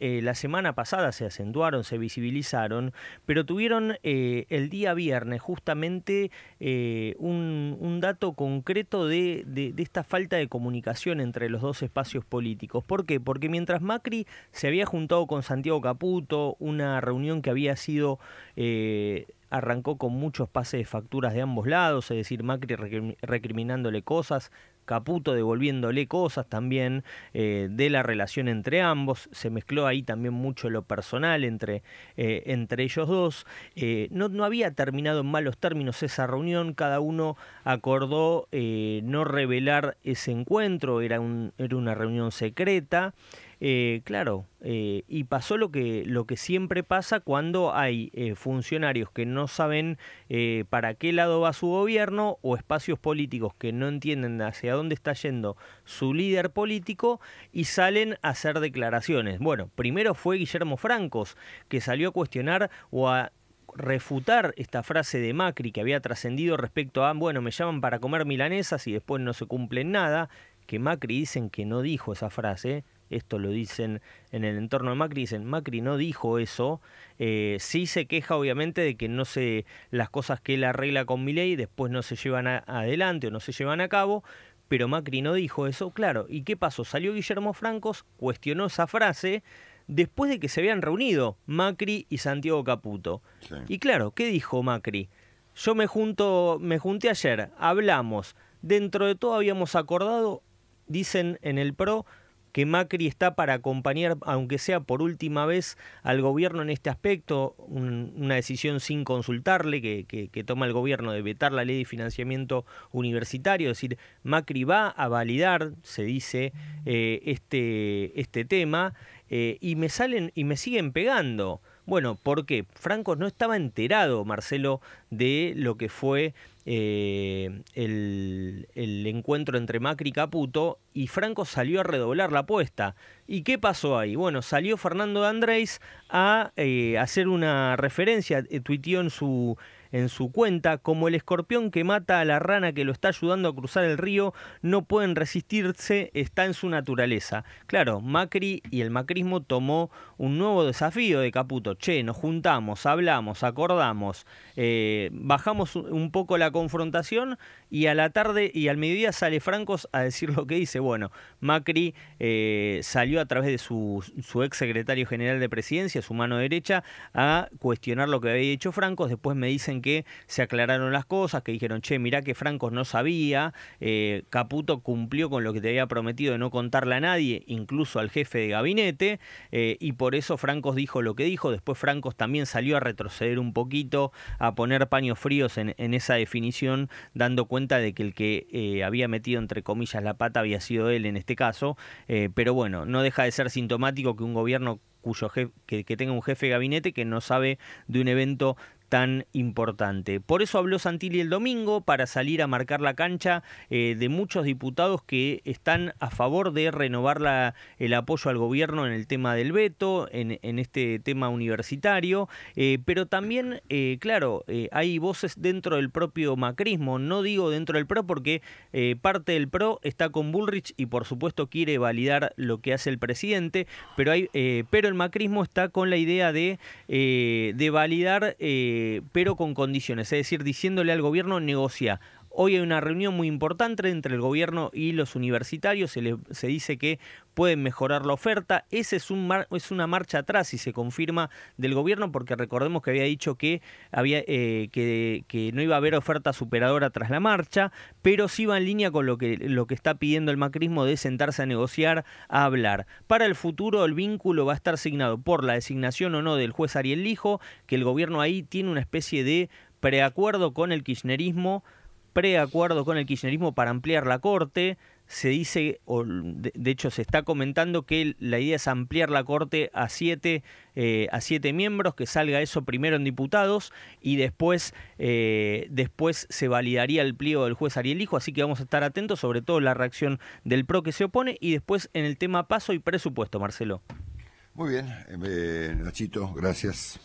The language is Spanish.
Eh, la semana pasada se acentuaron, se visibilizaron, pero tuvieron eh, el día viernes justamente eh, un, dato concreto de, de, esta falta de comunicación entre los dos espacios políticos. ¿Por qué? Porque mientras Macri se había juntado con Santiago Caputo, una reunión que había sido arrancó con muchos pases de facturas de ambos lados, es decir, Macri recriminándole cosas, Caputo devolviéndole cosas también eh, de la relación entre ambos. Se mezcló ahí también mucho lo personal entre, eh, entre ellos dos. Eh, no, había terminado en malos términos esa reunión, cada uno acordó no revelar ese encuentro, era, era una reunión secreta. Eh, claro, eh, y pasó lo que, lo que siempre pasa cuando hay eh, funcionarios que no saben para qué lado va su gobierno o espacios políticos que no entienden hacia dónde está yendo su líder político y salen a hacer declaraciones. Bueno, primero fue Guillermo Francos, que salió a cuestionar o a refutar esta frase de Macri que había trascendido respecto a, bueno, me llaman para comer milanesas y después no se cumple nada, que Macri dicen que no dijo esa frase, esto lo dicen en el entorno de Macri, dicen, Macri no dijo eso, eh, sí se queja obviamente de que no se, las cosas que él arregla con ley después no se llevan adelante o no se llevan a cabo, pero Macri no dijo eso, claro, ¿y qué pasó? Salió Guillermo Francos, cuestionó esa frase, después de que se habían reunido Macri y Santiago Caputo. Y claro, ¿qué dijo Macri? Yo me junto, me junté ayer, hablamos, dentro de todo habíamos acordado, dicen en el PRO, que Macri está para acompañar, aunque sea por última vez, al gobierno en este aspecto, una decisión sin consultarle que, toma el gobierno de vetar la ley de financiamiento universitario, es decir, Macri va a validar, se dice, eh, este, este tema, eh, y me salen y me siguen pegando. Bueno, ¿por qué? Franco no estaba enterado, Marcelo, de lo que fue eh, el, encuentro entre Macri y Caputo y Franco salió a redoblar la apuesta. ¿Y qué pasó ahí? Bueno, salió Fernando de Andrés a eh, hacer una referencia, eh, tuiteó en su en su cuenta, como el escorpión que mata a la rana que lo está ayudando a cruzar el río, no pueden resistirse, está en su naturaleza. Claro, Macri y el macrismo tomó un nuevo desafío de Caputo. Che, nos juntamos, hablamos, acordamos, eh, bajamos un poco la confrontación y a la tarde y al mediodía sale Francos a decir lo que dice. Bueno, Macri eh, salió a través de su, su ex secretario general de presidencia, su mano derecha, a cuestionar lo que había hecho Francos. Después me dicen que se aclararon las cosas, que dijeron, che, mirá que Francos no sabía, eh, Caputo cumplió con lo que te había prometido de no contarle a nadie, incluso al jefe de gabinete, eh, y por eso Francos dijo lo que dijo, después Francos también salió a retroceder un poquito, a poner paños fríos en, esa definición, dando cuenta de que el que eh, había metido entre comillas la pata había sido él en este caso, pero bueno, no deja de ser sintomático que un gobierno cuyo jefe, que, tenga un jefe de gabinete que no sabe de un evento tan importante. Por eso habló Santilli el domingo para salir a marcar la cancha eh, de muchos diputados que están a favor de renovar el apoyo al gobierno en el tema del veto, en, este tema universitario, eh, pero también, eh, claro, hay voces dentro del propio macrismo, no digo dentro del PRO porque parte del PRO está con Bullrich y por supuesto quiere validar lo que hace el presidente, pero, hay, pero el macrismo está con la idea de, validar... Eh, pero con condiciones, es decir, diciéndole al gobierno negocia, Hoy hay una reunión muy importante entre el gobierno y los universitarios. Se, dice que pueden mejorar la oferta. Esa es, un es una marcha atrás, si se confirma, del gobierno, porque recordemos que había dicho que, había, eh, que, no iba a haber oferta superadora tras la marcha, pero sí va en línea con lo que, lo que está pidiendo el macrismo de sentarse a negociar, a hablar. Para el futuro, el vínculo va a estar asignado por la designación o no del juez Ariel Lijo, que el gobierno ahí tiene una especie de preacuerdo con el kirchnerismo preacuerdo con el kirchnerismo para ampliar la corte. Se dice, o de, hecho se está comentando que la idea es ampliar la corte a siete, eh, a miembros, que salga eso primero en diputados y después, eh, después se validaría el pliego del juez Ariel Hijo, así que vamos a estar atentos, sobre todo la reacción del PRO que se opone y después en el tema paso y presupuesto, Marcelo. Muy bien, eh, Nachito, gracias.